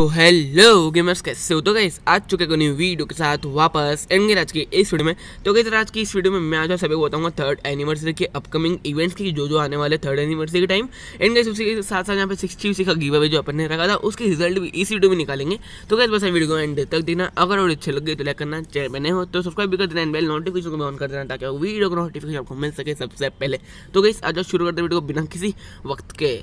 तो hello gamers कैसे हो तो गई आज चुके को न्यू वीडियो के साथ वापस एंगे तो आज की इस वीडियो में तो गई आज की इस वीडियो में मैं आज आप सभी को बताऊंगा थर्ड एनिवर्सरी के अपकमिंग इवेंट्स की जो जो आने वाले थर्ड एनिवर्सरी के टाइम एंड गई के साथ साथ यहाँ पे सिक्सटी सी का गीव अवे जो अपन ने रखा था उसके रिजल्ट भी इस वीडियो में निकालेंगे तो गैस बस वीडियो को एंड तक देना अगर और अच्छे लग गए तो लाइक करना चैनल बने हो तो सब्सक्राइब भी कर देना बेल नोटिफिकेशन को ऑन कर देना ताकि वीडियो को नोटिफिकेशन आपको मिल सके सबसे पहले तो गई आज शुरू करते वीडियो को बिना किसी वक्त के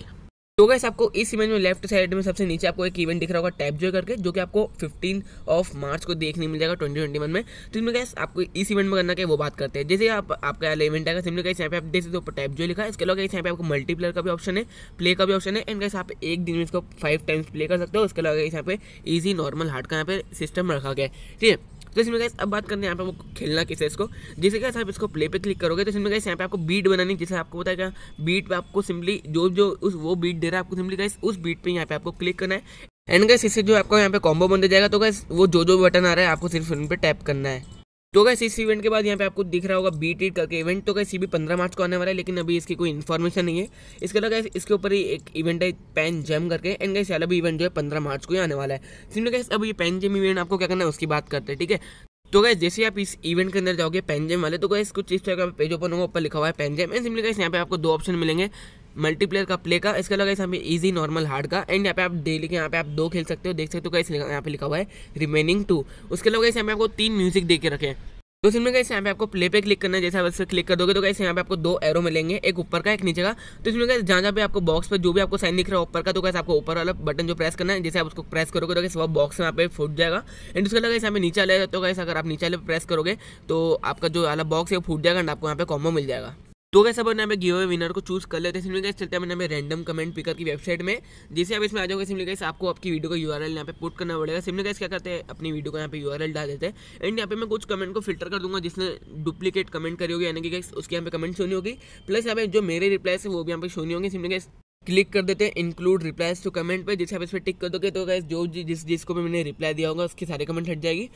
तो गैस आपको इस इमेज में लेफ्ट साइड में सबसे नीचे आपको एक इवेंट दिख रहा होगा टैप जो करके जो कि आपको 15 ऑफ मार्च को देखने मिल जाएगा 2021 में तो इसमें गैस आपको इस इवेंट में करना क्या वो बात करते हैं जैसे आप आपका इवेंट आएगा सिमले गैस यहाँ पे आप देख सकते हो टैप जो लिखा है इसके अलावा यहाँ पे आपको मल्टीप्लेयर का भी ऑप्शन है प्ले का भी ऑप्शन है एंड गैस आप एक दिन में इसको फाइव टाइम्स प्ले कर सकते हो इसके अलावा यहाँ पे ईजी नॉर्मल हार्ट का यहाँ पे सिस्टम रखा गया ठीक है तो इसमें गैस अब बात करने तो यहाँ पे आपको खेलना किसे इसको जैसे कैसे आप इसको प्ले पे क्लिक करोगे तो इसमें गैस यहाँ पे आपको बीट बनानी जैसे आपको बताएगा बीट पे आपको सिंपली जो जो उस वो बीट दे रहा है आपको सिंपली गैस उस बीट पे यहाँ पे आपको क्लिक करना है एंड गैस इससे जो आपको यहाँ पे कॉम्बो बनते जाएगा तो गैस वो जो जो बटन आ रहा है आपको सिर्फ उन पर टैप करना है तो कैसे इस इवेंट के बाद यहाँ पे आपको दिख रहा होगा बीटी करके इवेंट तो कैसे भी पंद्रह मार्च को आने वाला है लेकिन अभी इसकी कोई इन्फॉर्मेशन नहीं है इसके अलावा कैसे इसके ऊपर ही एक इवेंट है पेन जम करके एंड कैसे अलग इवेंट जो है पंद्रह मार्च को ही आने वाला है सिमले कैसे अब ये पेन जैम इवेंट आपको क्या करना है उसकी बात करते हैं ठीक है तो गैस जैसे आप इस इवेंट के अंदर जाओगे जम वाले तो गैस कुछ इस टाइप का पेज ओपन होगा ऊपर लिखा हुआ है जम एंड सिंपली गैस यहाँ पे आपको दो ऑप्शन मिलेंगे मल्टीप्लेयर का प्ले का इसके अलावा यहाँ पे ईजी नॉर्मल हार्ड का एंड यहाँ पे आप डेली के यहाँ पे आप दो खेल सकते हो देख सकते हो कैसे यहाँ पे लिखा हुआ है रिमेनिंग टू उसके अलावा यहाँ पे आपको तीन म्यूजिक दे के रखे तो इसमें कैसे यहाँ पे आपको प्ले पे क्लिक करना है जैसे आप इससे क्लिक कर दोगे तो कैसे यहाँ पे आपको दो एरो मिलेंगे एक ऊपर का एक नीचे का तो इसमें कैसे जहाँ जहाँ पे आपको बॉक्स पर जो भी आपको साइन दिख रहा है ऊपर का तो कैसे आपको ऊपर वाला बटन जो प्रेस करना है जैसे आप उसको प्रेस करोगे तो कैसे वह बॉक्स यहाँ पे फूट जाएगा एंड उसके अलावा कैसे हमें नीचे वाले तो कैसे अगर आप नीचे वाले प्रेस करोगे तो आपका जो वाला बॉक्स है वो फूट जाएगा एंड आपको यहाँ पे कॉमो मिल जाएगा तो कैसे अपन यहाँ पे गिव अवे विनर को चूज कर लेते हैं सिंपली चलते हैं मैंने रैंडम कमेंट पिकर की वेबसाइट में जैसे आप इसमें आ जाओगे सिंपली गाइस आपको आपकी वीडियो का यू आर एल यहाँ पे पुट करना पड़ेगा सिंपली गाइस क्या करते हैं अपनी वीडियो को यहाँ पे यू आर एल डाल देते हैं एंड यहाँ पे मैं कुछ कमेंट को फिल्टर कर दूंगा जिसने डुप्लीकेट कमेंट करी होगी यानी कि उसके यहाँ पे कमेंट सुनी होगी प्लस यहाँ पे जो मेरे रिप्लाइस है वो भी यहाँ पे सुनी होंगे सिंपली गाइस क्लिक कर देते हैं इंक्लूड रिप्लाइज टू कमेंट पे जैसे आप इस पर टिक कर दोगे तो गैस जो जिस जिसको भी मैंने रिप्लाई दिया होगा उसकी सारे कमेंट हट जाएगी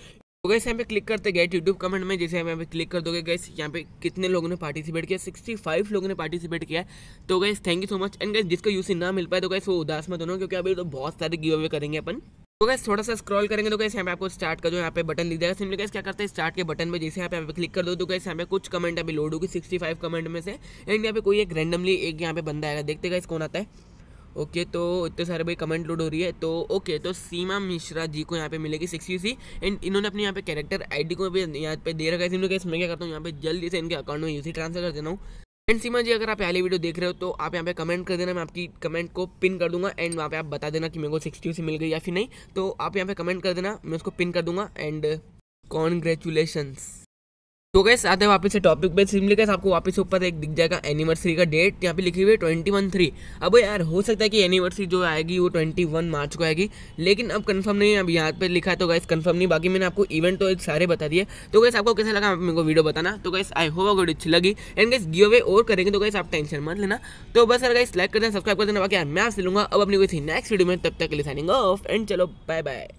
तो गैस यहाँ पे क्लिक करते गए यूट्यूब कमेंट में जैसे हम यहाँ पे क्लिक कर दोगे गैस यहाँ पे कितने लोगों ने पार्टिसिपेट किया 65 लोगों ने पार्टिसिपेट किया तो guys thank you so much and guys जिसको यूसी ना मिल पाए तो गैस वो उदास मत होना क्योंकि अभी तो बहुत सारे गिव अवे करेंगे अपन तो गैस थोड़ा सा स्क्रॉल करेंगे तो कैसे यहाँ पे आपको स्टार्ट का जो यहाँ पे बटन दिख जाएगा सिंपली कैसे क्या करते हैं स्टार्ट के बटन में जैसे यहाँ पे आप क्लिक कर दो तो कैसे यहाँ पे कुछ कमेंट अभी लोड होगी 65 कमेंट में से एंड यहाँ पे कोई एक रैंडमली एक यहाँ पे बंदा आएगा देखते गए कौन आता है ओके तो इतने सारे भाई कमेंट लोड हो रही है तो ओके तो सीमा मिश्रा जी को यहाँ पे मिलेगी सिक्स यू सी एंड इन्होंने अपने यहाँ पे कैरेक्टर आईडी को भी यहाँ पे दे रखा है इन लोग मैं क्या करता हूँ यहाँ पे जल्दी से इनके अकाउंट में यूसी ट्रांसफर कर देना हूँ एंड सीमा जी अगर आप पहली वीडियो देख रहे हो तो आप यहाँ पे कमेंट कर देना मैं आपकी कमेंट को पिन कर दूंगा एंड वहाँ पे आप बता देना कि मेरे को सिक्सटी सी मिल गई या फिर नहीं तो आप यहाँ पे कमेंट कर देना मैं उसको पिन कर दूंगा एंड कॉन्ग्रेचुलेशंस तो गैस आते हैं वापस से टॉपिक पे सिमली लिखा आपको वापस ऊपर एक दिख जाएगा एनिवर्सरी का डेट यहाँ पे लिखी हुई है ट्वेंटी वन थ्री अब यार हो सकता है कि एनिवर्सरी जो आएगी वो ट्वेंटी वन मार्च को आएगी लेकिन अब कंफर्म नहीं है अब यहाँ पे लिखा है तो गैस कंफर्म नहीं बाकी मैंने आपको इवेंट तो एक सारे बता दिए तो गैस आपको कैसा लगा आप मेरे को वीडियो बताना तो गैस आई होप गुड अच्छी लगी एंड गैस गिव अवे और करेंगे तो गैस आप टेंशन मत लेना तो बस अगर गैस लाइक कर देना सब्सक्राइब कर देना बाकी यार मैं आपसे लूँगा अब अपनी कोई नेक्स्ट वीडियो में तब तक के लिए साइनिंग ऑफ एंड चलो बाय बाय